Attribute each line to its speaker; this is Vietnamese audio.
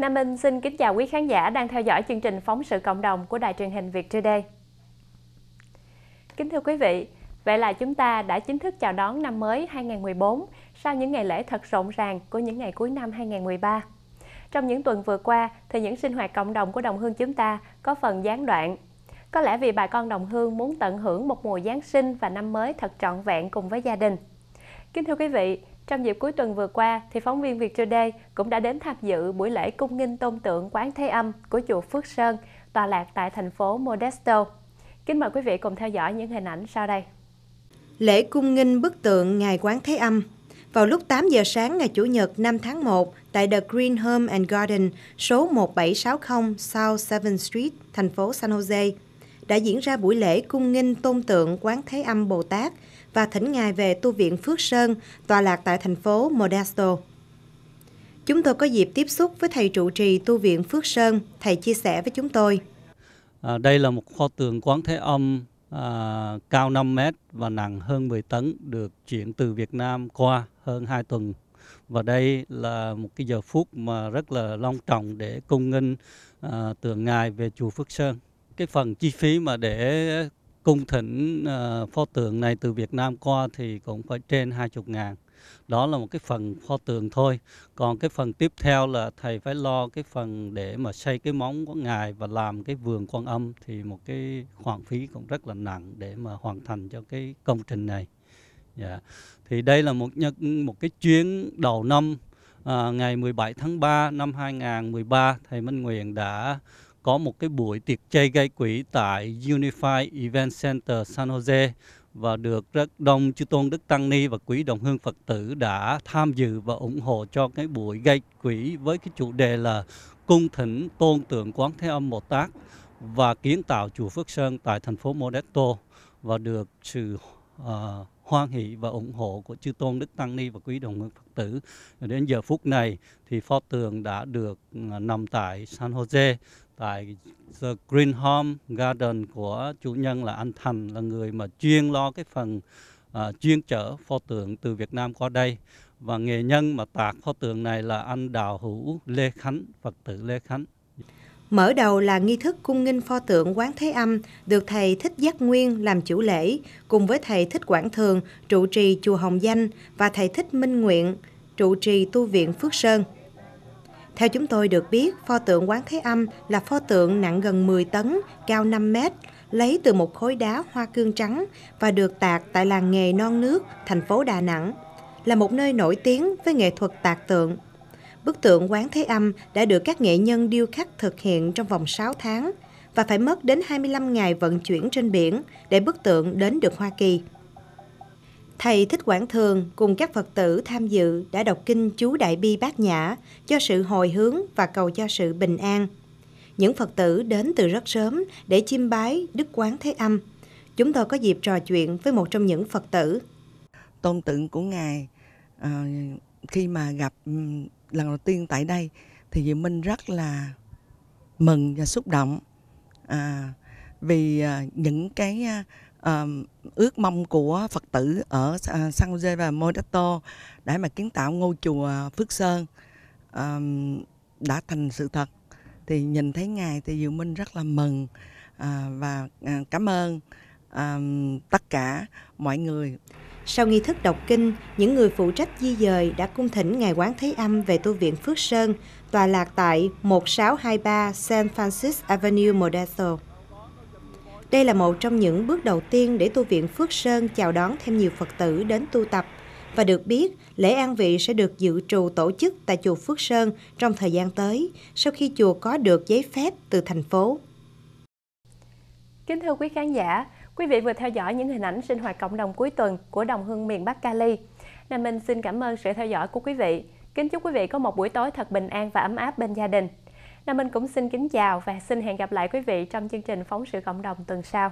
Speaker 1: Nam Minh xin kính chào quý khán giả đang theo dõi chương trình phóng sự cộng đồng của Đài truyền hình Việt Today. Kính thưa quý vị, vậy là chúng ta đã chính thức chào đón năm mới 2014 sau những ngày lễ thật rộn ràng của những ngày cuối năm 2013. Trong những tuần vừa qua thì những sinh hoạt cộng đồng của đồng hương chúng ta có phần gián đoạn. Có lẽ vì bà con đồng hương muốn tận hưởng một mùa Giáng sinh và năm mới thật trọn vẹn cùng với gia đình. Kính thưa quý vị, trong dịp cuối tuần vừa qua, thì phóng viên Việt Today cũng đã đến tham dự buổi lễ cung nghinh tôn tượng Quán Thế Âm của chùa Phước Sơn, tọa lạc tại thành phố Modesto. Kính mời quý vị cùng theo dõi những hình ảnh sau đây.
Speaker 2: Lễ cung nghinh bức tượng Ngài Quán Thế Âm vào lúc 8 giờ sáng ngày Chủ nhật 5 tháng 1 tại The Green Home and Garden số 1760 South 7th Street, thành phố San Jose, đã diễn ra buổi lễ cung nghinh tôn tượng Quán Thế Âm Bồ Tát và thỉnh Ngài về tu viện Phước Sơn, tọa lạc tại thành phố Modesto. Chúng tôi có dịp tiếp xúc với thầy trụ trì tu viện Phước Sơn, thầy chia sẻ với chúng tôi.
Speaker 3: À, đây là một kho tượng Quán Thế Âm à, cao 5 mét và nặng hơn 10 tấn được chuyển từ Việt Nam qua hơn 2 tuần. Và đây là một cái giờ phút mà rất là long trọng để cung nghinh à, tượng Ngài về chùa Phước Sơn cái phần chi phí mà để cung thỉnh uh, pho tượng này từ Việt Nam qua thì cũng phải trên 20 ngàn. Đó là một cái phần pho tượng thôi. Còn cái phần tiếp theo là thầy phải lo cái phần để mà xây cái móng của ngài và làm cái vườn quan âm thì một cái khoản phí cũng rất là nặng để mà hoàn thành cho cái công trình này. Yeah. Dạ. Thì đây là một nhân một cái chuyến đầu năm à, ngày 17 tháng 3 năm 2013 thầy Minh Nguyện đã có một cái buổi tiệc chay gây quỹ tại Unified Event Center San Jose và được rất đông chư tôn đức tăng ni và quý đồng hương phật tử đã tham dự và ủng hộ cho cái buổi gây quỹ với cái chủ đề là cung thỉnh tôn tượng quán thế âm bồ tát và kiến tạo chùa phước sơn tại thành phố modesto và được sự uh, hoan hỷ và ủng hộ của chư tôn đức tăng ni và quý đồng hương phật tử đến giờ phút này thì pho tượng đã được à, nằm tại San Jose tại The Green Home Garden của chủ nhân là anh Thành là người mà chuyên lo cái phần uh, chuyên chở pho tượng từ Việt Nam qua đây và nghệ nhân mà tạc pho tượng này là anh Đào Hữu Lê Khánh Phật tử Lê Khánh
Speaker 2: Mở đầu là nghi thức cung nghinh pho tượng Quán Thế Âm được thầy Thích Giác Nguyên làm chủ lễ cùng với thầy Thích Quảng Thường trụ trì chùa Hồng Danh và thầy Thích Minh Nguyện trụ trì tu viện Phước Sơn. Theo chúng tôi được biết, pho tượng Quán Thế Âm là pho tượng nặng gần 10 tấn, cao 5 mét, lấy từ một khối đá hoa cương trắng và được tạc tại làng nghề non nước, thành phố Đà Nẵng, là một nơi nổi tiếng với nghệ thuật tạc tượng bức tượng Quán Thế Âm đã được các nghệ nhân điêu khắc thực hiện trong vòng 6 tháng và phải mất đến 25 ngày vận chuyển trên biển để bức tượng đến được Hoa Kỳ. Thầy Thích Quảng Thường cùng các Phật tử tham dự đã đọc kinh chú Đại Bi Bát Nhã cho sự hồi hướng và cầu cho sự bình an. Những Phật tử đến từ rất sớm để chiêm bái Đức Quán Thế Âm. Chúng tôi có dịp trò chuyện với một trong những Phật tử. Tôn tượng của Ngài à, khi mà gặp lần đầu tiên tại đây thì Diệu Minh rất là mừng và xúc động à, vì à, những cái à, à ước mong của Phật tử ở à, San Jose và Modesto để mà kiến tạo ngôi chùa Phước Sơn à, đã thành sự thật thì nhìn thấy ngài thì Diệu Minh rất là mừng à, và à, cảm ơn à, tất cả mọi người sau nghi thức đọc kinh, những người phụ trách di dời đã cung thỉnh Ngài Quán Thế Âm về tu viện Phước Sơn, tòa lạc tại 1623 St. Francis Avenue Modesto. Đây là một trong những bước đầu tiên để tu viện Phước Sơn chào đón thêm nhiều Phật tử đến tu tập và được biết lễ an vị sẽ được dự trù tổ chức tại chùa Phước Sơn trong thời gian tới sau khi chùa có được giấy phép từ thành phố.
Speaker 1: Kính thưa quý khán giả, Quý vị vừa theo dõi những hình ảnh sinh hoạt cộng đồng cuối tuần của đồng hương miền Bắc Cali. Nà Minh xin cảm ơn sự theo dõi của quý vị. Kính chúc quý vị có một buổi tối thật bình an và ấm áp bên gia đình. Nà Minh cũng xin kính chào và xin hẹn gặp lại quý vị trong chương trình phóng sự cộng đồng tuần sau.